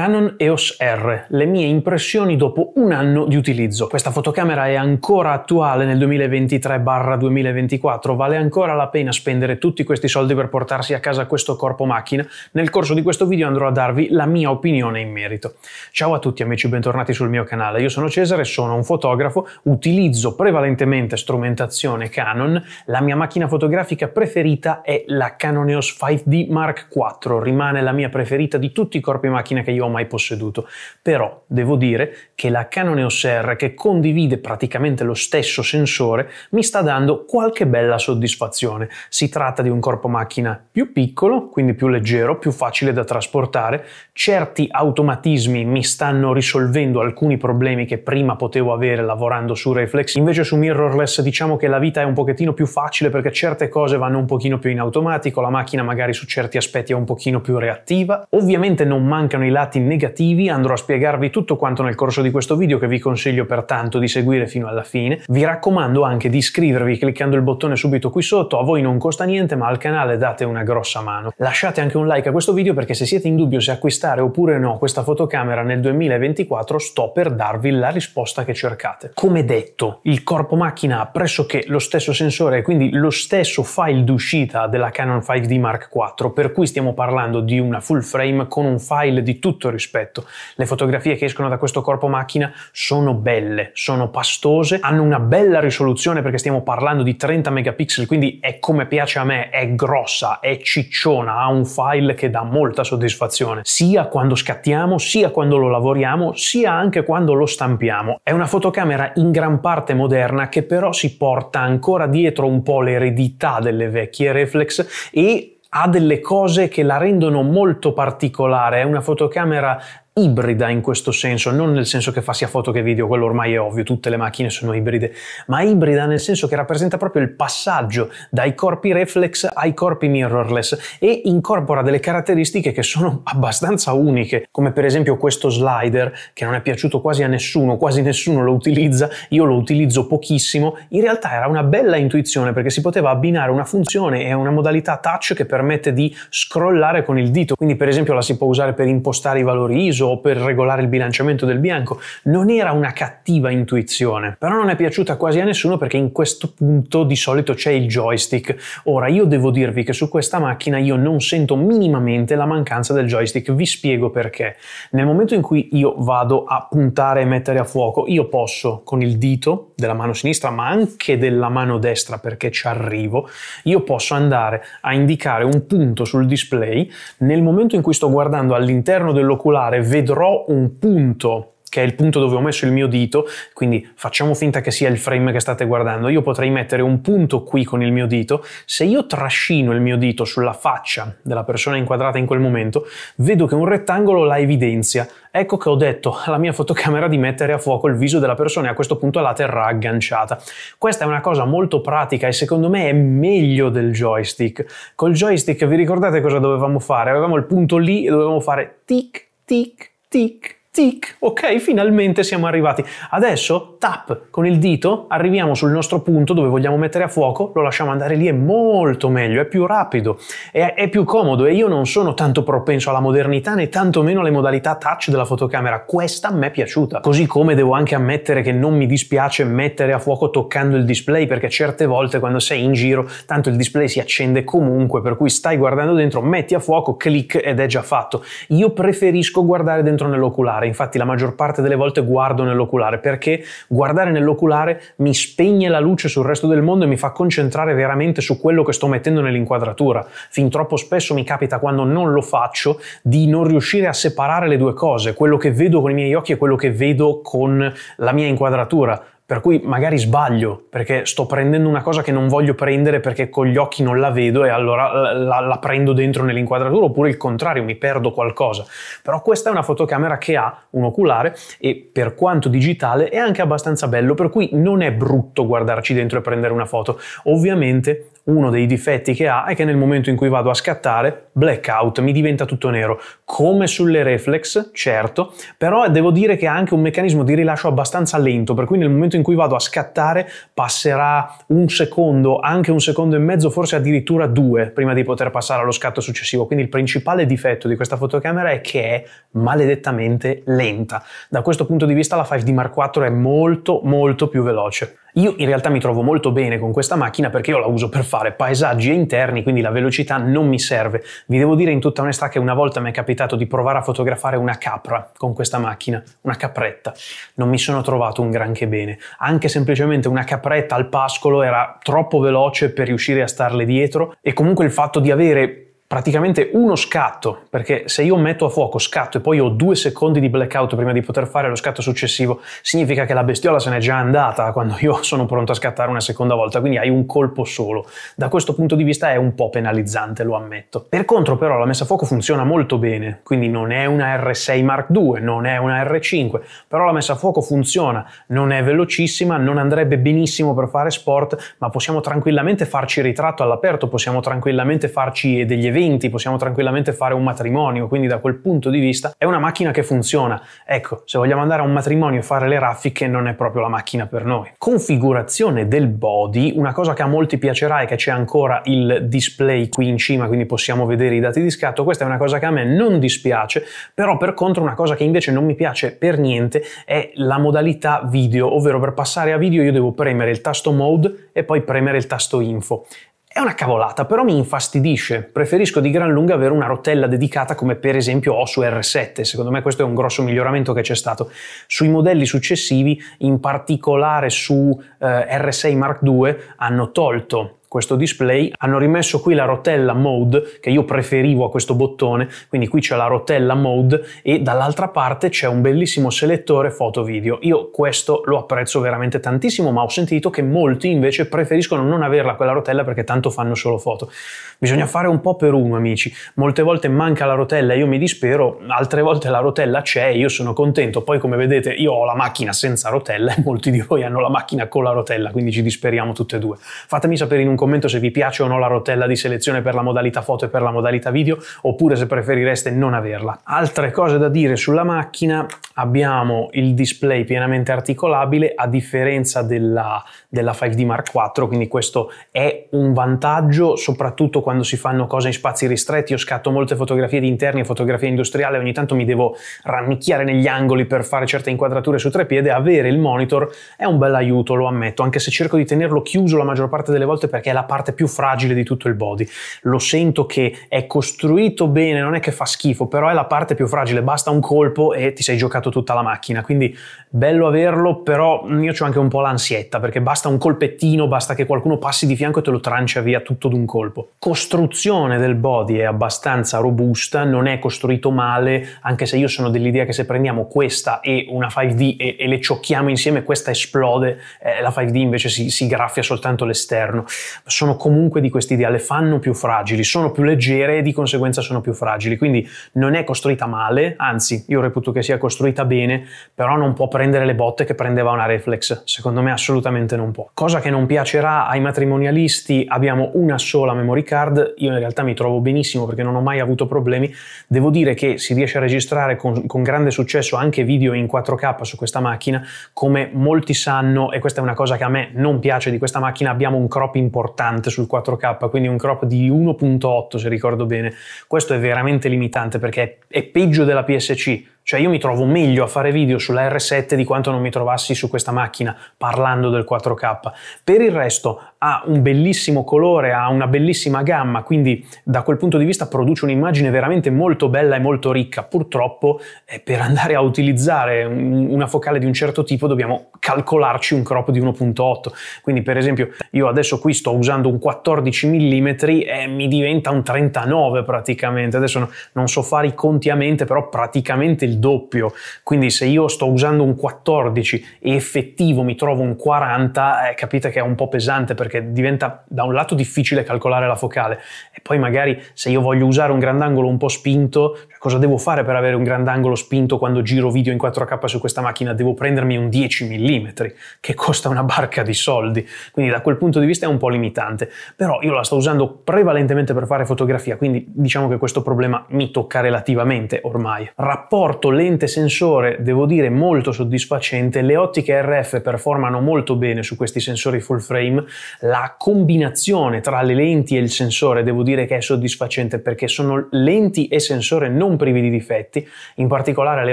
Canon EOS R, le mie impressioni dopo un anno di utilizzo. Questa fotocamera è ancora attuale nel 2023-2024, vale ancora la pena spendere tutti questi soldi per portarsi a casa questo corpo macchina? Nel corso di questo video andrò a darvi la mia opinione in merito. Ciao a tutti amici, bentornati sul mio canale, io sono Cesare, sono un fotografo, utilizzo prevalentemente strumentazione Canon, la mia macchina fotografica preferita è la Canon EOS 5D Mark IV, rimane la mia preferita di tutti i corpi macchina che io ho mai posseduto. Però devo dire che la Canon EOS R, che condivide praticamente lo stesso sensore, mi sta dando qualche bella soddisfazione. Si tratta di un corpo macchina più piccolo, quindi più leggero, più facile da trasportare. Certi automatismi mi stanno risolvendo alcuni problemi che prima potevo avere lavorando su Reflex. Invece su mirrorless diciamo che la vita è un pochettino più facile perché certe cose vanno un pochino più in automatico, la macchina magari su certi aspetti è un pochino più reattiva. Ovviamente non mancano i lati negativi, andrò a spiegarvi tutto quanto nel corso di questo video che vi consiglio pertanto di seguire fino alla fine. Vi raccomando anche di iscrivervi cliccando il bottone subito qui sotto, a voi non costa niente ma al canale date una grossa mano. Lasciate anche un like a questo video perché se siete in dubbio se acquistare oppure no questa fotocamera nel 2024 sto per darvi la risposta che cercate. Come detto, il corpo macchina ha pressoché lo stesso sensore e quindi lo stesso file d'uscita della Canon 5D Mark IV, per cui stiamo parlando di una full frame con un file di tutto tutto il rispetto. Le fotografie che escono da questo corpo macchina sono belle, sono pastose, hanno una bella risoluzione perché stiamo parlando di 30 megapixel, quindi è come piace a me, è grossa, è cicciona, ha un file che dà molta soddisfazione, sia quando scattiamo, sia quando lo lavoriamo, sia anche quando lo stampiamo. È una fotocamera in gran parte moderna che però si porta ancora dietro un po' l'eredità delle vecchie reflex e ha delle cose che la rendono molto particolare, è una fotocamera ibrida in questo senso, non nel senso che fa sia foto che video, quello ormai è ovvio, tutte le macchine sono ibride, ma ibrida nel senso che rappresenta proprio il passaggio dai corpi reflex ai corpi mirrorless e incorpora delle caratteristiche che sono abbastanza uniche, come per esempio questo slider che non è piaciuto quasi a nessuno, quasi nessuno lo utilizza, io lo utilizzo pochissimo, in realtà era una bella intuizione perché si poteva abbinare una funzione e una modalità touch che permette di scrollare con il dito, quindi per esempio la si può usare per impostare i valori ISO per regolare il bilanciamento del bianco. Non era una cattiva intuizione, però non è piaciuta quasi a nessuno perché in questo punto di solito c'è il joystick. Ora io devo dirvi che su questa macchina io non sento minimamente la mancanza del joystick, vi spiego perché. Nel momento in cui io vado a puntare e mettere a fuoco, io posso con il dito della mano sinistra, ma anche della mano destra perché ci arrivo, io posso andare a indicare un punto sul display nel momento in cui sto guardando all'interno dell'oculare vedrò un punto che è il punto dove ho messo il mio dito, quindi facciamo finta che sia il frame che state guardando, io potrei mettere un punto qui con il mio dito, se io trascino il mio dito sulla faccia della persona inquadrata in quel momento, vedo che un rettangolo la evidenzia. Ecco che ho detto alla mia fotocamera di mettere a fuoco il viso della persona e a questo punto la terrà agganciata. Questa è una cosa molto pratica e secondo me è meglio del joystick. Col joystick vi ricordate cosa dovevamo fare? Avevamo il punto lì e dovevamo fare tic tick, tick. Tic, ok, finalmente siamo arrivati. Adesso, tap, con il dito arriviamo sul nostro punto dove vogliamo mettere a fuoco, lo lasciamo andare lì, è molto meglio, è più rapido, è, è più comodo e io non sono tanto propenso alla modernità né tantomeno alle modalità touch della fotocamera, questa a me è piaciuta. Così come devo anche ammettere che non mi dispiace mettere a fuoco toccando il display perché certe volte quando sei in giro tanto il display si accende comunque, per cui stai guardando dentro, metti a fuoco, clic ed è già fatto. Io preferisco guardare dentro nell'oculare nell'oculare, infatti la maggior parte delle volte guardo nell'oculare perché guardare nell'oculare mi spegne la luce sul resto del mondo e mi fa concentrare veramente su quello che sto mettendo nell'inquadratura. Fin troppo spesso mi capita quando non lo faccio di non riuscire a separare le due cose, quello che vedo con i miei occhi e quello che vedo con la mia inquadratura per cui magari sbaglio perché sto prendendo una cosa che non voglio prendere perché con gli occhi non la vedo e allora la, la, prendo dentro nell'inquadratura oppure il contrario, mi perdo qualcosa. Però questa è una fotocamera che ha un oculare e per quanto digitale è anche abbastanza bello, per cui non è brutto guardarci dentro e prendere una foto. Ovviamente uno dei difetti che ha è che nel momento in cui vado a scattare, blackout, mi diventa tutto nero, come sulle reflex, certo, però devo dire che ha anche un meccanismo di rilascio abbastanza lento, per cui nel momento in in cui vado a scattare passerà un secondo, anche un secondo e mezzo, forse addirittura due, prima di poter passare allo scatto successivo. Quindi il principale difetto di questa fotocamera è che è maledettamente lenta. Da questo punto di vista la 5D Mark IV è molto molto più veloce. Io in realtà mi trovo molto bene con questa macchina perché io la uso per fare paesaggi e interni, quindi la velocità non mi serve. Vi devo dire in tutta onestà che una volta mi è capitato di provare a fotografare una capra con questa macchina, una capretta. Non mi sono trovato un granché bene. Anche semplicemente una capretta al pascolo era troppo veloce per riuscire a starle dietro e comunque il fatto di avere praticamente uno scatto, perché se io metto a fuoco scatto e poi ho due secondi di blackout prima di poter fare lo scatto successivo, significa che la bestiola se n'è già andata quando io sono pronto a scattare una seconda volta, quindi hai un colpo solo. Da questo punto di vista è un po' penalizzante, lo ammetto. Per contro però la messa a fuoco funziona molto bene, quindi non è una R6 Mark II, non è una R5, però la messa a fuoco funziona, non è velocissima, non andrebbe benissimo per fare sport, ma possiamo tranquillamente farci ritratto all'aperto, possiamo tranquillamente farci eh, degli eventi, 20, possiamo tranquillamente fare un matrimonio, quindi da quel punto di vista è una macchina che funziona. Ecco, se vogliamo andare a un matrimonio e fare le raffiche non è proprio la macchina per noi. Configurazione del body, una cosa che a molti piacerà è che c'è ancora il display qui in cima, quindi possiamo vedere i dati di scatto, questa è una cosa che a me non dispiace, però per contro una cosa che invece non mi piace per niente è la modalità video, ovvero per passare a video io devo premere il tasto mode e poi premere il tasto info è una cavolata, però mi infastidisce. Preferisco di gran lunga avere una rotella dedicata come per esempio ho su R7. Secondo me questo è un grosso miglioramento che c'è stato. Sui modelli successivi, in particolare su eh, R6 Mark II, hanno tolto questo display, hanno rimesso qui la rotella mode che io preferivo a questo bottone, quindi qui c'è la rotella mode e dall'altra parte c'è un bellissimo selettore foto video. Io questo lo apprezzo veramente tantissimo, ma ho sentito che molti invece preferiscono non averla quella rotella perché tanto fanno solo foto. Bisogna fare un po' per uno, amici. Molte volte manca la rotella, io mi dispero, altre volte la rotella c'è, e io sono contento. Poi come vedete io ho la macchina senza rotella e molti di voi hanno la macchina con la rotella, quindi ci disperiamo tutte e due. Fatemi sapere in un commento se vi piace o no la rotella di selezione per la modalità foto e per la modalità video, oppure se preferireste non averla. Altre cose da dire sulla macchina, abbiamo il display pienamente articolabile, a differenza della, della 5D Mark IV, quindi questo è un vantaggio, soprattutto quando si fanno cose in spazi ristretti. Io scatto molte fotografie di interni e fotografie industriali, ogni tanto mi devo rannicchiare negli angoli per fare certe inquadrature su tre piedi. Avere il monitor è un bel aiuto, lo ammetto, anche se cerco di tenerlo chiuso la maggior parte delle volte perché perché è la parte più fragile di tutto il body. Lo sento che è costruito bene, non è che fa schifo, però è la parte più fragile, basta un colpo e ti sei giocato tutta la macchina. Quindi bello averlo, però io ho anche un po' l'ansietta perché basta un colpettino, basta che qualcuno passi di fianco e te lo trancia via tutto d'un colpo. Costruzione del body è abbastanza robusta, non è costruito male, anche se io sono dell'idea che se prendiamo questa e una 5D e, e le ciocchiamo insieme, questa esplode, eh, la 5D invece si, si graffia soltanto l'esterno sono comunque di quest'idea, le fanno più fragili, sono più leggere e di conseguenza sono più fragili, quindi non è costruita male, anzi io reputo che sia costruita bene, però non può prendere le botte che prendeva una reflex, secondo me assolutamente non può. Cosa che non piacerà ai matrimonialisti, abbiamo una sola memory card, io in realtà mi trovo benissimo perché non ho mai avuto problemi, devo dire che si riesce a registrare con, con grande successo anche video in 4K su questa macchina, come molti sanno, e questa è una cosa che a me non piace di questa macchina, abbiamo un crop importante importante sul 4K, quindi un crop di 1.8 se ricordo bene. Questo è veramente limitante perché è peggio della PSC cioè io mi trovo meglio a fare video sulla R7 di quanto non mi trovassi su questa macchina parlando del 4K. Per il resto ha un bellissimo colore, ha una bellissima gamma, quindi da quel punto di vista produce un'immagine veramente molto bella e molto ricca. Purtroppo eh, per andare a utilizzare una focale di un certo tipo dobbiamo calcolarci un crop di 1.8. Quindi per esempio io adesso qui sto usando un 14 mm e mi diventa un 39 praticamente. Adesso non so fare i conti a mente, però praticamente il doppio, quindi se io sto usando un 14 e effettivo mi trovo un 40, eh, capite che è un po' pesante perché diventa da un lato difficile calcolare la focale e poi magari se io voglio usare un grandangolo un po' spinto cosa devo fare per avere un grandangolo spinto quando giro video in 4K su questa macchina? Devo prendermi un 10 mm che costa una barca di soldi, quindi da quel punto di vista è un po' limitante, però io la sto usando prevalentemente per fare fotografia, quindi diciamo che questo problema mi tocca relativamente ormai. Rapporto lente-sensore, devo dire, molto soddisfacente, le ottiche RF performano molto bene su questi sensori full frame, la combinazione tra le lenti e il sensore devo dire che è soddisfacente perché sono lenti e sensore non non privi di difetti, in particolare le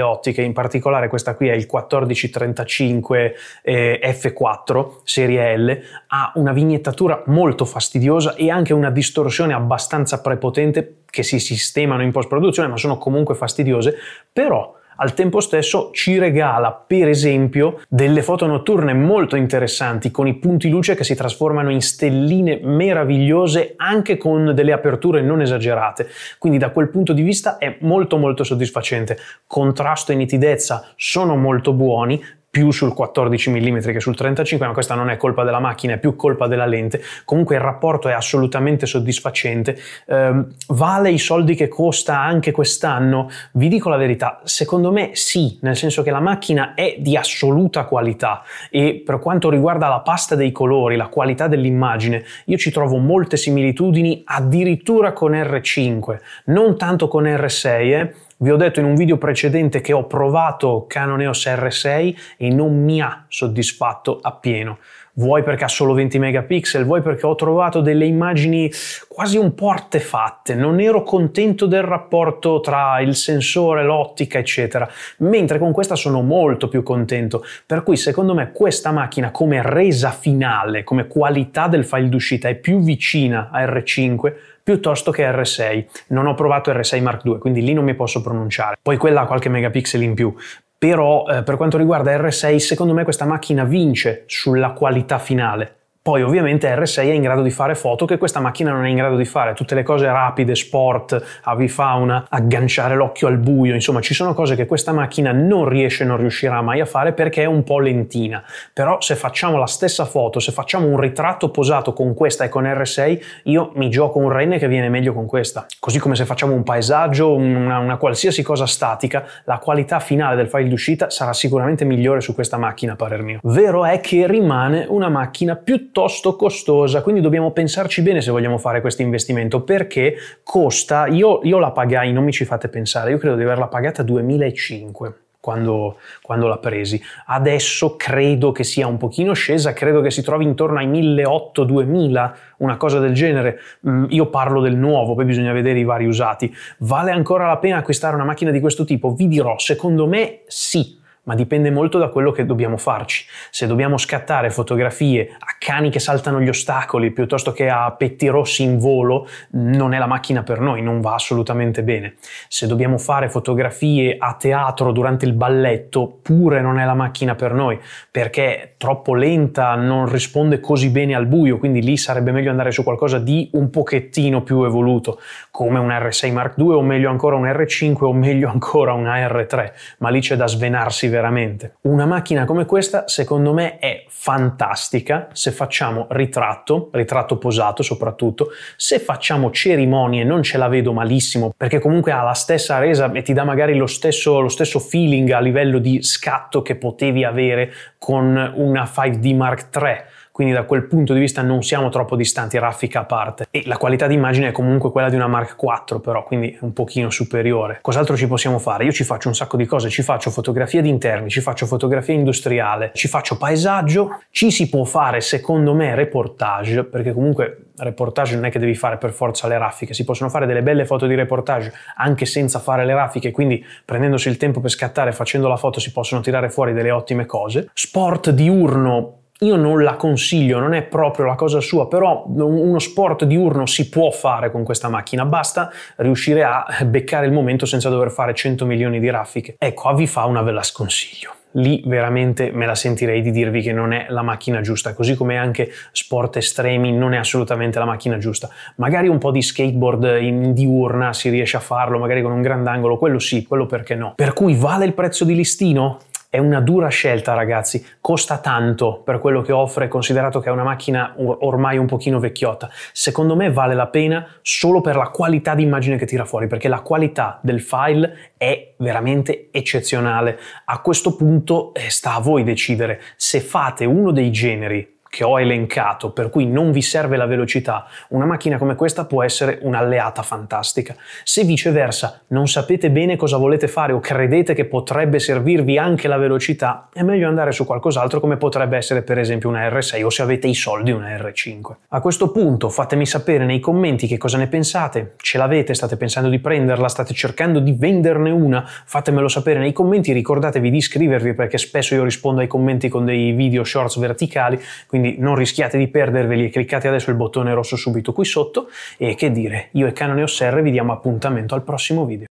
ottiche, in particolare questa qui è il 1435 eh, F4 serie L, ha una vignettatura molto fastidiosa e anche una distorsione abbastanza prepotente che si sistemano in post produzione ma sono comunque fastidiose, però al tempo stesso ci regala per esempio delle foto notturne molto interessanti con i punti luce che si trasformano in stelline meravigliose anche con delle aperture non esagerate. Quindi da quel punto di vista è molto molto soddisfacente. Contrasto e nitidezza sono molto buoni, più sul 14 mm che sul 35, ma questa non è colpa della macchina, è più colpa della lente. Comunque il rapporto è assolutamente soddisfacente. Eh, vale i soldi che costa anche quest'anno? Vi dico la verità, secondo me sì, nel senso che la macchina è di assoluta qualità e per quanto riguarda la pasta dei colori, la qualità dell'immagine, io ci trovo molte similitudini addirittura con R5, non tanto con R6, eh? Vi ho detto in un video precedente che ho provato Canon EOS R6 e non mi ha soddisfatto appieno vuoi perché ha solo 20 megapixel, vuoi perché ho trovato delle immagini quasi un po' artefatte, non ero contento del rapporto tra il sensore, l'ottica, eccetera, mentre con questa sono molto più contento, per cui secondo me questa macchina come resa finale, come qualità del file d'uscita è più vicina a R5 piuttosto che R6. Non ho provato R6 Mark II, quindi lì non mi posso pronunciare. Poi quella ha qualche megapixel in più, però eh, per quanto riguarda R6 secondo me questa macchina vince sulla qualità finale poi ovviamente R6 è in grado di fare foto che questa macchina non è in grado di fare, tutte le cose rapide, sport, avifauna, agganciare l'occhio al buio, insomma ci sono cose che questa macchina non riesce, non riuscirà mai a fare perché è un po' lentina. Però se facciamo la stessa foto, se facciamo un ritratto posato con questa e con R6, io mi gioco un rene che viene meglio con questa. Così come se facciamo un paesaggio, una, una qualsiasi cosa statica, la qualità finale del file d'uscita sarà sicuramente migliore su questa macchina a parer mio. Vero è che rimane una macchina piuttosto piuttosto costosa, quindi dobbiamo pensarci bene se vogliamo fare questo investimento perché costa, io, io la pagai, non mi ci fate pensare, io credo di averla pagata 2005. Quando, quando, l'ha presi. Adesso credo che sia un pochino scesa, credo che si trovi intorno ai 1.800-2.000, una cosa del genere. Mm, io parlo del nuovo, poi bisogna vedere i vari usati. Vale ancora la pena acquistare una macchina di questo tipo? Vi dirò, secondo me sì, ma dipende molto da quello che dobbiamo farci. Se dobbiamo scattare fotografie a cani che saltano gli ostacoli piuttosto che a petti rossi in volo, non è la macchina per noi, non va assolutamente bene. Se dobbiamo fare fotografie a teatro durante il balletto, pure non è la macchina per noi, perché è troppo lenta, non risponde così bene al buio, quindi lì sarebbe meglio andare su qualcosa di un pochettino più evoluto, come un R6 Mark II o meglio ancora un R5 o meglio ancora un R3, ma lì c'è da svenarsi veramente veramente. Una macchina come questa secondo me è fantastica se facciamo ritratto, ritratto posato soprattutto, se facciamo cerimonie non ce la vedo malissimo perché comunque ha la stessa resa e ti dà magari lo stesso, lo stesso feeling a livello di scatto che potevi avere con una 5D Mark III quindi da quel punto di vista non siamo troppo distanti, raffica a parte. E la qualità d'immagine è comunque quella di una Mark IV però, quindi un pochino superiore. Cos'altro ci possiamo fare? Io ci faccio un sacco di cose, ci faccio fotografia di interni, ci faccio fotografia industriale, ci faccio paesaggio, ci si può fare secondo me reportage, perché comunque reportage non è che devi fare per forza le raffiche, si possono fare delle belle foto di reportage anche senza fare le raffiche, quindi prendendosi il tempo per scattare, facendo la foto si possono tirare fuori delle ottime cose. Sport diurno io non la consiglio, non è proprio la cosa sua, però uno sport diurno si può fare con questa macchina, basta riuscire a beccare il momento senza dover fare 100 milioni di raffiche. Ecco, a vi fa una ve la sconsiglio lì veramente me la sentirei di dirvi che non è la macchina giusta, così come anche sport estremi non è assolutamente la macchina giusta. Magari un po' di skateboard in diurna si riesce a farlo, magari con un grandangolo, quello sì, quello perché no. Per cui vale il prezzo di listino? È una dura scelta ragazzi, costa tanto per quello che offre considerato che è una macchina ormai un pochino vecchiotta. Secondo me vale la pena solo per la qualità di immagine che tira fuori perché la qualità del file è veramente eccezionale. A questo punto eh, sta a voi decidere se fate uno dei generi che ho elencato, per cui non vi serve la velocità, una macchina come questa può essere un'alleata fantastica. Se viceversa non sapete bene cosa volete fare o credete che potrebbe servirvi anche la velocità, è meglio andare su qualcos'altro come potrebbe essere per esempio una R6 o se avete i soldi una R5. A questo punto fatemi sapere nei commenti che cosa ne pensate, ce l'avete, state pensando di prenderla, state cercando di venderne una, fatemelo sapere nei commenti, ricordatevi di iscrivervi perché spesso io rispondo ai commenti con dei video shorts verticali, quindi quindi non rischiate di perderveli e cliccate adesso il bottone rosso subito qui sotto e che dire, io e Canone OSR vi diamo appuntamento al prossimo video.